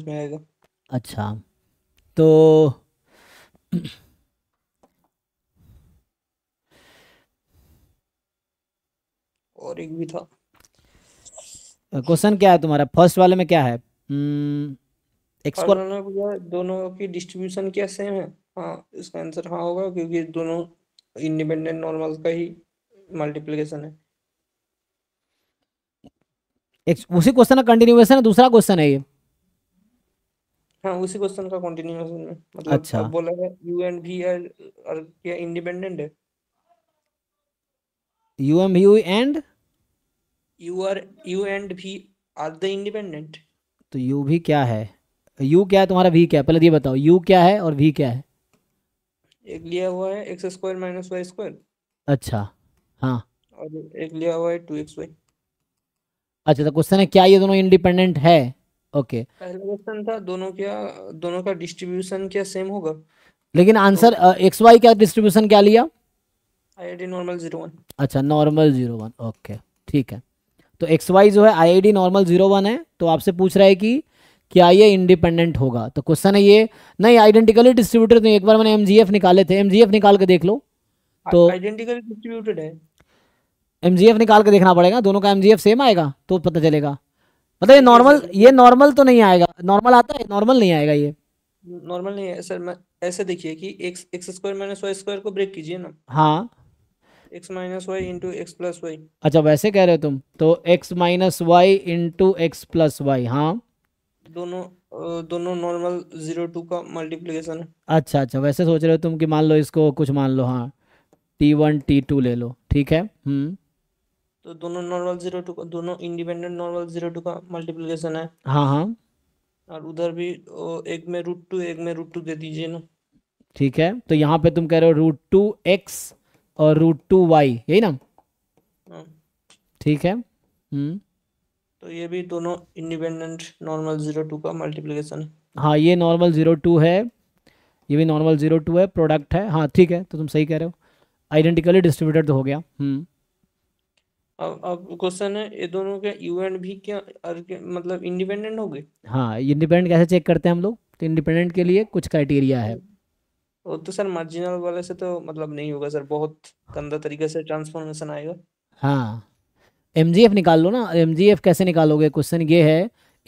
आएगा अच्छा तो और एक भी था क्वेश्चन क्या है तुम्हारा फर्स्ट वाले में क्या है एक्सपोर्ट हम्म, दोनों की डिस्ट्रीब्यूशन क्या सेम है हाँ इसका आंसर हाँ होगा क्योंकि दोनों इंडिपेंडेंट नॉर्मल का ही मल्टीप्लिकेशन है एक उसी क्वेश्चन का कंटिन्यूएशन है दूसरा क्वेश्चन है ये हाँ उसी क्वेश्चन का कंटिन्यूएशन में मतलब अच्छा अब बोला है यू एन वी आर और क्या इंडिपेंडेंट है U M U and U are U and V are the independent तो यू भी क्या है यू क्या है तुम्हारा वी क्या है पहले ये बताओ यू क्या है और वी क्या है एक लिया हुआ है X square minus Y square अच्छा हाँ और एक लिया हुआ है टू एक्स वाई अच्छा तो क्वेश्चन है क्या ये दोनों इंडिपेंडेंट है ओके पहला क्वेश्चन था दोनों क्या दोनों का डिस्ट्रीब्यूशन क्या सेम होगा लेकिन आंसर एक्स वाई का डिस्ट्रीब्यूशन क्या लिया आईआईडी नॉर्मल जीरो वन अच्छा नॉर्मल जीरो वन ओके ठीक है तो एक्स वाई जो है आईआईडी नॉर्मल जीरो वन है तो आपसे पूछ रहा है कि क्या ये इंडिपेंडेंट होगा तो क्वेश्चन है ये नहीं आइडेंटिकली डिस्ट्रीब्यूटेड नहीं एक बार मैंने एमजीएफ निकाले थे एमजीएफ निकाल के देख लो तो आइडेंटिकली डिस्ट्रीब्यूटेड है एमजीएफ निकाल के देखना पड़ेगा दोनों का एमजीएफ सेम आएगा तो पता चलेगा मतलब ये नॉर्मल ये नॉर्मल तो नहीं आएगा नॉर्मल आता है नॉर्मल नहीं आएगा ये नॉर्मल नहीं है सर मैं ऐसे देखिए कि x x square minus y square को ब्रेक कीजिए ना हाँ x minus y into X plus Y अच्छा वैसे कह रहे हो तुम तो x minus Y into X plus Y हाँ दोनों दोनों नॉर्मल जीरो टू का मल्टीप्लीकेशन है अच्छा अच्छा वैसे सोच रहे हो तुम कि मान लो इसको कुछ मान लो हाँ टी वन टी टू ले लो ठीक है हम्म तो दोनों नॉर्मल जीरो टू का दोनों इंडिपेंडेंट नॉर्मल जीरो टू का मल्टीप्लीकेशन है हाँ हाँ और उधर भी एक में रूट टू एक में रूट टू दे दीजिए ना ठीक है तो यहाँ पे तुम कह रहे हो रूट टू एक्स और रूट टू वाई यही ना हाँ। ठीक है हम्म तो ये भी दोनों इंडिपेंडेंट नॉर्मल जीरो टू का मल्टीप्लीकेशन हाँ ये नॉर्मल जीरो टू है ये भी नॉर्मल जीरो टू है प्रोडक्ट है हाँ ठीक है तो तुम सही कह रहे हो आइडेंटिकली डिस्ट्रीब्यूटेड तो हो गया हम्म अब अब क्वेश्चन है ये दोनों के यू एंड भी क्या अर्ग- मतलब इंडिपेंडेंट हो गए हाँ इंडिपेंडेंट कैसे चेक करते हैं हम लोग तो इंडिपेंडेंट के लिए कुछ क्राइटेरिया है वो तो सर मार्जिनल वाले से तो मतलब नहीं होगा सर बहुत गंदा तरीके से ट्रांसफॉर्मेशन आएगा हाँ एम निकाल लो ना एम कैसे निकालोगे क्वेश्चन ये है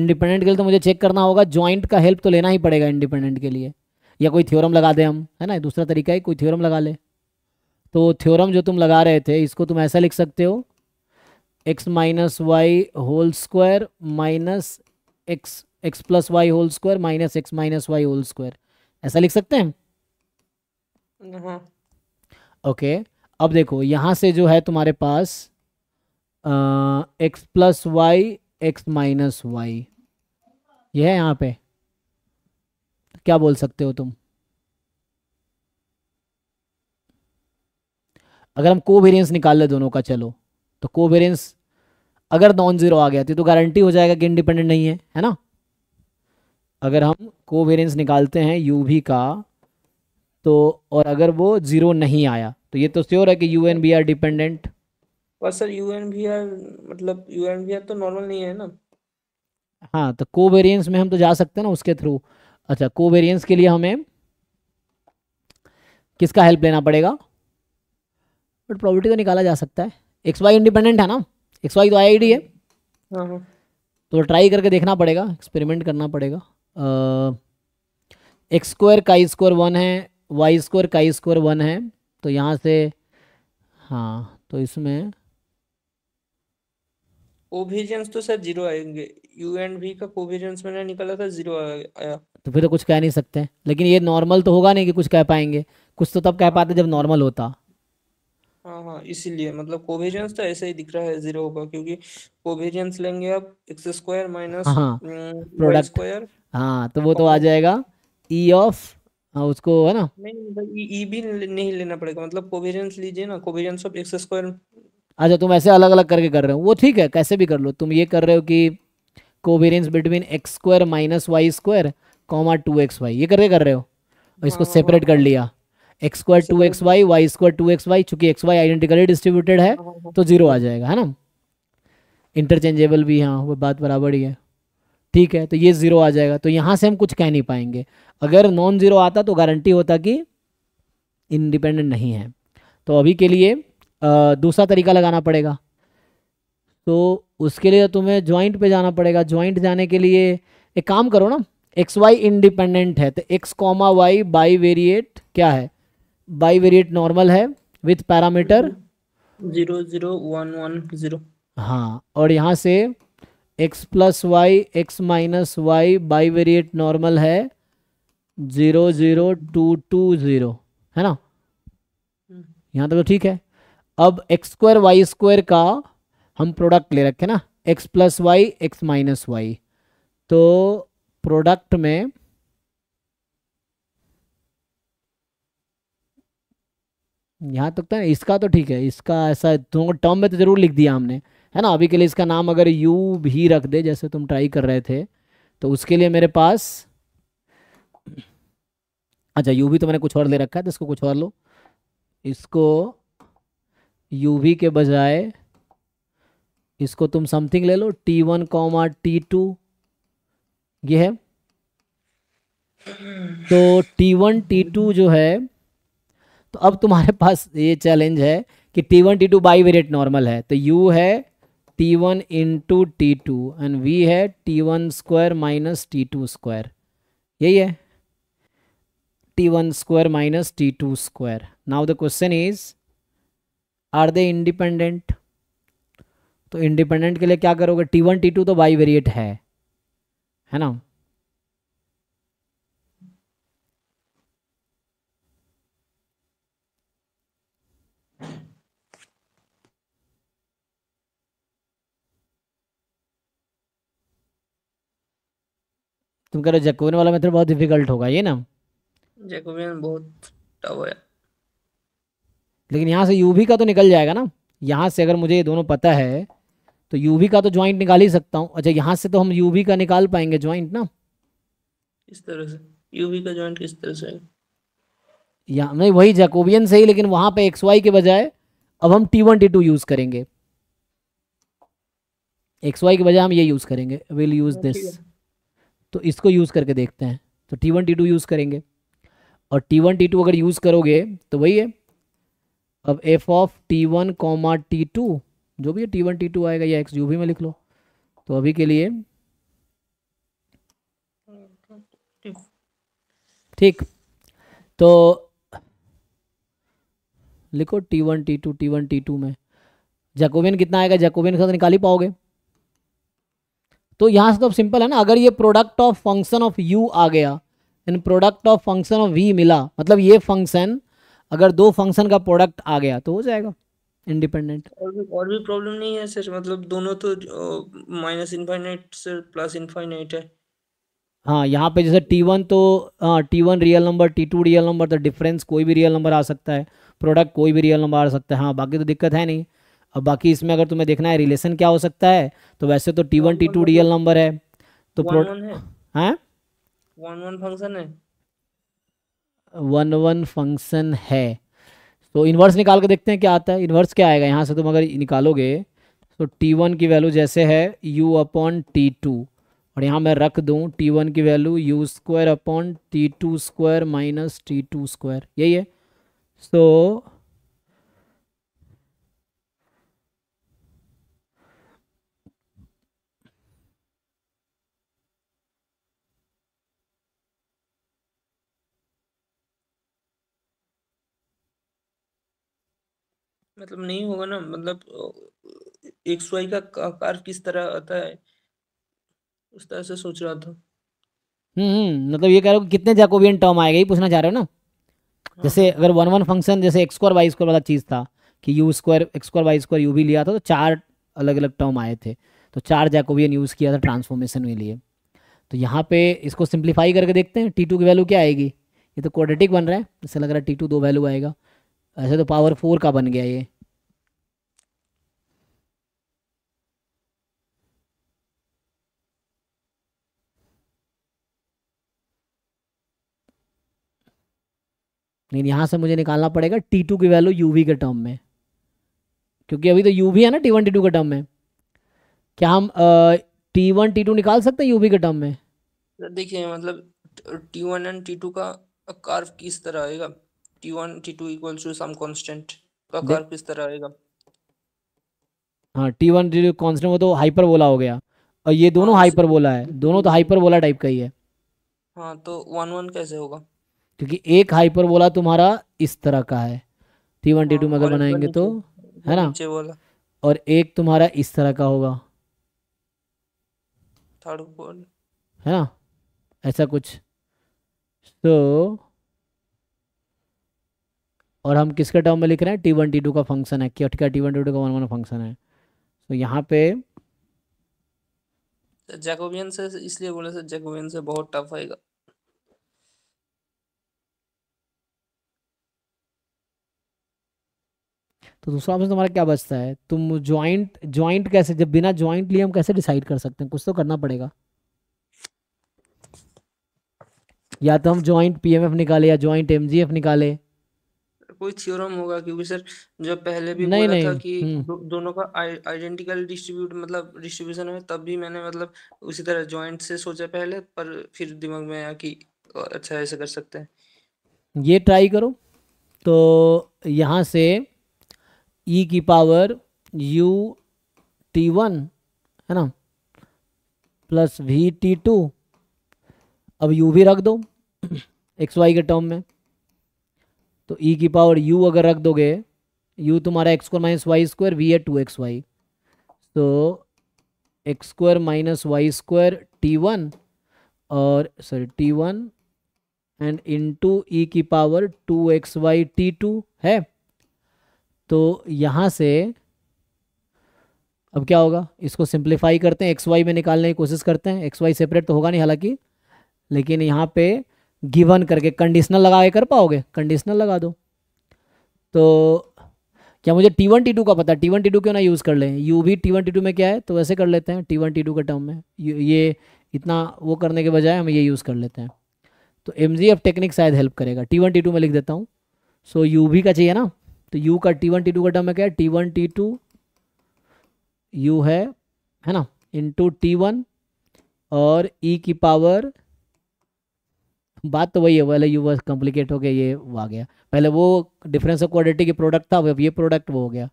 इंडिपेंडेंट के लिए तो मुझे चेक करना होगा जॉइंट का हेल्प तो लेना ही पड़ेगा इंडिपेंडेंट के लिए या कोई थ्योरम लगा दे हम है ना दूसरा तरीका है कोई थ्योरम लगा ले तो थ्योरम जो तुम लगा रहे थे इसको तुम ऐसा लिख सकते हो X minus Y whole square minus X X plus Y whole square minus X minus Y whole square ऐसा लिख सकते हैं ओके हाँ। okay, अब देखो यहां से जो है तुम्हारे पास X plus Y x minus Y यह है यहां पे क्या बोल सकते हो तुम अगर हम कोवेरियंस निकाल ले दोनों का चलो तो कोवेरियंस अगर नॉन जीरो आ गया थी तो गारंटी तो हो जाएगा कि इंडिपेंडेंट नहीं है है ना अगर हम कोवेरियंस निकालते हैं यू भी का तो और अगर वो जीरो नहीं आया तो ये तो श्योर है कि U and V are dependent पर sir U and V are मतलब यू एन बी आर तो नॉर्मल नहीं है ना हाँ तो कोवेरियंस में हम तो जा सकते हैं ना उसके थ्रू अच्छा कोवेरियंस के लिए हमें किसका हेल्प लेना पड़ेगा बट प्रॉपर्टी तो निकाला जा सकता है एक्स वाई इंडिपेंडेंट है ना एक्स वाई तो आई डी है हाँ, हाँ। तो ट्राई करके देखना पड़ेगा एक्सपेरिमेंट करना पड़ेगा एक्स स्क्वायर का स्क्वायर वन है वाई स्क्वायर का स्क्वायर वन है तो यहाँ से हाँ तो इसमें कोविजेंस तो सर जीरो आएंगे यू एंड वी का कोविजेंस मैंने निकाला था जीरो आया तो फिर तो कुछ कह नहीं सकते लेकिन ये नॉर्मल तो होगा नहीं कि कुछ कह पाएंगे कुछ तो तब कह पाते जब नॉर्मल होता हाँ हाँ इसीलिए मतलब कोवेरियंस तो ऐसे ही दिख रहा है जीरो होगा क्योंकि कोवेरियंस लेंगे आप एक्स स्क्वायर माइनस हाँ वाई प्रोडक्ट स्क्वायर हाँ तो वो तो आ जाएगा ई e ऑफ हाँ उसको है ना नहीं भाई मतलब ई e, e भी नहीं लेना पड़ेगा मतलब कोवेरियंस लीजिए ना कोवेरियंस ऑफ एक्स स्क्वायर अच्छा तुम ऐसे अलग अलग करके कर रहे हो वो ठीक है कैसे भी कर लो तुम ये कर रहे हो कि covariance between x square minus Y square comma two x y ये करके कर रहे हो और इसको सेपरेट हाँ, हाँ, कर हाँ। लिया x square two x y y square two x y चूंकि एक्स वाई आइडेंटिकली डिस्ट्रीब्यूटेड है हाँ, हाँ। तो जीरो आ जाएगा है ना इंटरचेंजेबल भी हाँ वो बात बराबर ही है ठीक है तो ये जीरो आ जाएगा तो यहाँ से हम कुछ कह नहीं पाएंगे अगर नॉन जीरो आता तो गारंटी होता कि इंडिपेंडेंट नहीं है तो अभी के लिए दूसरा तरीका लगाना पड़ेगा तो उसके लिए तुम्हें ज्वाइंट पे जाना पड़ेगा ज्वाइंट जाने के लिए एक काम करो ना एक्स वाई इंडिपेंडेंट है तो x comma y bivariate क्या है बाईवेरिएट नॉर्मल है with parameter zero zero one one zero हाँ और यहाँ से x plus Y x minus y bivariate normal है zero zero two two zero है ना यहाँ तक तो ठीक है अब एक्स स्क्वायर वाई स्क्वायर का हम प्रोडक्ट ले रखे ना x plus Y x minus y तो प्रोडक्ट में यहाँ तक ना तो इसका तो ठीक है इसका ऐसा तुमको टर्म में तो ज़रूर लिख दिया हमने है ना अभी के लिए इसका नाम अगर यू भी रख दे जैसे तुम ट्राई कर रहे थे तो उसके लिए मेरे पास अच्छा यू भी तो मैंने कुछ और ले रखा है तो इसको कुछ और लो इसको यू भी के बजाय इसको तुम समथिंग ले लो t one comma t two ये है तो टी वन टी टू जो है तो अब तुम्हारे पास ये चैलेंज है कि t one t two bivariate normal है तो यू है t one into t two and v है t one square minus t two square यही है t one square minus t two square now the question is are they independent तो independent के लिए क्या करोगे टी वन टी टू तो bivariate है है ना तुम कह रहे हो जैकोबियन वाला मेथड बहुत डिफिकल्ट होगा ये ना जैकोबियन बहुत टफ है लेकिन यहाँ से यूवी का तो निकल जाएगा ना यहाँ से अगर मुझे ये दोनों पता है तो यूवी का तो ज्वाइंट निकाल ही सकता हूँ अच्छा यहाँ से तो हम यूवी का निकाल पाएंगे ज्वाइंट ना इस तरह से यूवी का ज्वाइंट किस तरह से या नहीं वही जैकोबियन से ही लेकिन वहाँ पे एक्स वाई के बजाय अब हम t one t two use करेंगे एक्स वाई के बजाय हम ये यूज़ करेंगे विल यूज़ दिस है। तो इसको यूज़ करके देखते हैं तो t one t two use करेंगे और टी वन टी टू अगर यूज़ करोगे तो वही है अब f of t one comma t two जो भी है टी वन टी टू आएगा या एक्स यू भी में लिख लो तो अभी के लिए ठीक तो लिखो t one t two t one t two में जैकोबिन कितना आएगा जैकोबिन का तो निकाल ही पाओगे तो यहाँ से तो सिंपल है ना अगर ये product of function of u आ गया and product of function of v मिला मतलब ये फंक्शन अगर दो फंक्शन का प्रोडक्ट आ गया तो हो जाएगा इंडिपेंडेंट और भी और भी प्रॉब्लम नहीं है सर मतलब दोनों तो माइनस इनफाइनाइट से प्लस इनफाइनाइट है हाँ यहाँ पे जैसे टी वन तो हाँ t one real number t two real number तो डिफरेंस कोई भी रियल नंबर आ सकता है प्रोडक्ट कोई भी रियल नंबर आ सकता है हाँ बाकी तो दिक्कत है नहीं अब बाकी इसमें अगर तुम्हें देखना है रिलेशन क्या हो सकता है तो वैसे तो t one t two real number है तो वन वन फंक्शन है वन वन फंक्शन है तो इन्वर्स निकाल के देखते हैं क्या आता है इन्वर्स क्या आएगा यहाँ से तुम अगर निकालोगे तो टी वन की वैल्यू जैसे है u अपॉन टी टू और यहाँ मैं रख दूँ टी वन की value u square upon t two square minus t two square यही है सो so, मतलब नहीं होगा ना मतलब एक सुई का आकार किस तरह आता है उस तरह से सोच रहा था हम्म, हम्म मतलब ये कह रहे हो कितने जैकोबियन टर्म आएगा ये पूछना चाह रहे हो ना हाँ। जैसे अगर वन वन फंक्शन जैसे एक्स स्क्वायर वाई स्क्वायर वाला चीज़ था कि u square x square y square u भी लिया था तो चार अलग अलग टर्म आए थे तो चार जैकोबियन यूज़ किया था ट्रांसफॉर्मेशन के लिए तो यहाँ पे इसको सिंप्लीफाई करके देखते हैं टी टू की वैल्यू क्या आएगी ये तो क्वाड्रेटिक बन रहा है इससे लग रहा है टी टू दो वैल्यू आएगा ऐसे तो पावर फोर का बन गया ये लेकिन यहां से मुझे निकालना पड़ेगा टी टू की वैल्यू यू के टर्म में क्योंकि अभी तो यू है ना टी वन टी टू के टर्म में क्या हम टी वन टी टू निकाल सकते हैं यू के टर्म में देखिए मतलब t one and t two का कार्व किस तरह आएगा t1 t2 equals to some constant का कर्व किस तरह आएगा हाँ t one t two constant वो तो हाइपर बोला हो गया और ये दोनों हाइपर बोला है दोनों तो हाइपर बोला टाइप का ही है हाँ तो वन वन कैसे होगा क्योंकि एक हाइपर बोला तुम्हारा इस तरह का है टी वन टी टू में हाँ, अगर बनाएंगे तो है ना और एक तुम्हारा इस तरह का होगा थर्ड है ना ऐसा कुछ तो so, और हम किसके टर्म में लिख रहे हैं टी वन टी टू का फंक्शन है क्या टी वन टी टू का वन वन फंक्शन है तो यहाँ पे जैकोबियन से इसलिए बोले सर जैकोबियन से बहुत टफ आएगा तो दूसरा ऑप्शन तुम्हारा क्या बचता है तुम ज्वाइंट ज्वाइंट कैसे जब बिना ज्वाइंट लिए हम कैसे डिसाइड कर सकते हैं कुछ तो करना पड़ेगा या तो हम ज्वाइंट पीएमएफ निकाले या ज्वाइंट एमजीएफ निकाले कोई थ्योरम होगा क्योंकि सर जब पहले भी नहीं बोला नहीं, था कि हम्म दो, दोनों का आइडेंटिकल डिस्ट्रीब्यूट मतलब डिस्ट्रीब्यूशन है तब भी मैंने मतलब उसी तरह जॉइंट से सोचा पहले पर फिर दिमाग में आया कि अच्छा ऐसे कर सकते हैं ये ट्राई करो तो यहाँ से e की पावर u t1 है ना प्लस वी टी टू अब u भी रख दो एक्स वाई के टर्म में तो ई e की पावर यू अगर रख दोगे यू तुम्हारा x square minus Y square v है टू एक्स वाई तो x square minus Y square t one और sorry t one and into e की power two x y t two है तो यहाँ से अब क्या होगा इसको सिंप्लीफाई करते हैं एक्स वाई में निकालने की कोशिश करते हैं एक्स वाई सेपरेट तो होगा नहीं हालांकि लेकिन यहाँ पे गिवन करके कंडीशनल लगा के कर पाओगे कंडीशनल लगा दो तो क्या मुझे टी वन टी टू का पता है टी वन टी टू क्यों ना यूज़ कर लें यू भी टी वन टी टू में क्या है तो वैसे कर लेते हैं टी वन टी टू के टर्म में ये इतना वो करने के बजाय हम ये यूज़ कर लेते हैं तो एम जी एफ टेक्निक शायद हेल्प करेगा टी वन टी टू में लिख देता हूँ सो यू भी का चाहिए ना तो यू का टी वन टी टू का टर्म में क्या है t one t two u है है ना इंटू टी वन और ई e की पावर बात तो वही है पहले यू वॉज कॉम्प्लिकेट हो गया ये वो आ गया पहले वो डिफरेंस ऑफ क्वालिटी के प्रोडक्ट था अब ये प्रोडक्ट वो हो गया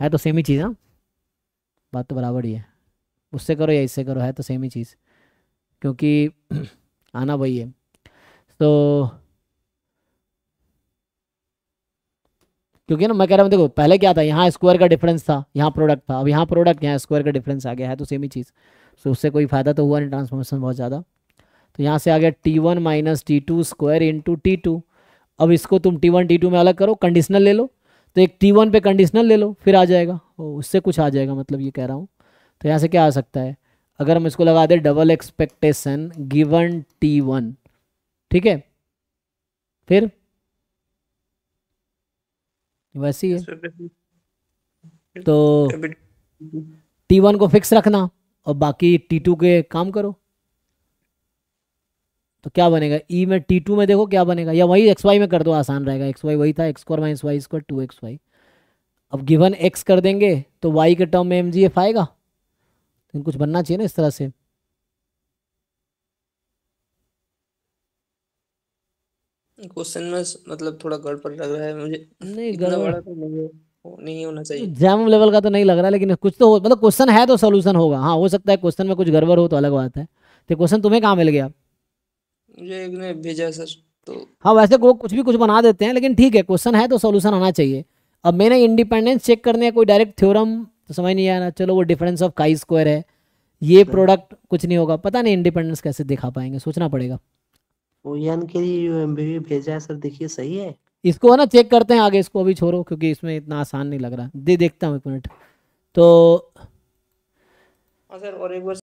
है तो सेम ही चीज़ ना हाँ? बात तो बराबर ही है उससे करो या इससे करो है तो सेम ही चीज़ क्योंकि आना वही है तो क्योंकि ना मैं कह रहा हूँ देखो पहले क्या था यहाँ स्क्वायर का डिफरेंस था यहाँ प्रोडक्ट था अब यहाँ प्रोडक्ट यहाँ स्क्वायर का डिफरेंस आ गया है तो सेम ही चीज़ तो उससे कोई फ़ायदा तो हुआ नहीं ट्रांसफॉर्मेशन बहुत ज़्यादा तो यहाँ से आ गया t one minus t two square into t two अब इसको तुम टी वन टी टू में अलग करो कंडीशनल ले लो तो एक टी वन पे कंडीशनल ले लो फिर आ जाएगा उससे कुछ आ जाएगा मतलब ये कह रहा हूँ तो यहाँ से क्या आ सकता है अगर हम इसको लगा दें double expectation given t one ठीक है फिर वैसी है तो टी वन को फिक्स रखना और बाकी टी टू के काम करो तो क्या बनेगा ई e में टी टू में देखो क्या बनेगा या वही एक्स वाई में कर दो आसान रहेगा एक्स वाई वही था x square minus Y square two x y अब गिवन एक्स कर देंगे तो वाई के टर्म में एम जी एफ आएगा तो कुछ बनना चाहिए ना इस तरह से क्वेश्चन में मतलब थोड़ा गड़बड़ लग रहा है मुझे नहीं गड़बड़ तो नहीं नहीं होना चाहिए एग्जाम तो लेवल का तो नहीं लग रहा लेकिन कुछ तो हो मतलब क्वेश्चन है तो सोल्यूशन होगा हाँ हो सकता है क्वेश्चन में कुछ गड़बड़ हो तो अलग बात है तो क्वेश्चन तुम्हें कहाँ मिल गया ये ने भेजा सर तो हाँ वैसे वो कुछ भी कुछ बना देते हैं लेकिन ठीक है क्वेश्चन है तो सोल्यूशन आना चाहिए अब मैंने इंडिपेंडेंस चेक करने कोई डायरेक्ट थ्योरम तो समझ नहीं आया ना चलो वो डिफरेंस ऑफ काई स्क्वायर है ये प्रोडक्ट कुछ नहीं होगा पता नहीं इंडिपेंडेंस कैसे दिखा पाएंगे सोचना पड़ेगा ओयन के लिए यूएमबी भेजा है सर देखिए सही है इसको है ना चेक करते हैं आगे इसको अभी छोड़ो क्योंकि इसमें इतना आसान नहीं लग रहा दे देखता हूँ एक मिनट तो हाँ, सर और एक बार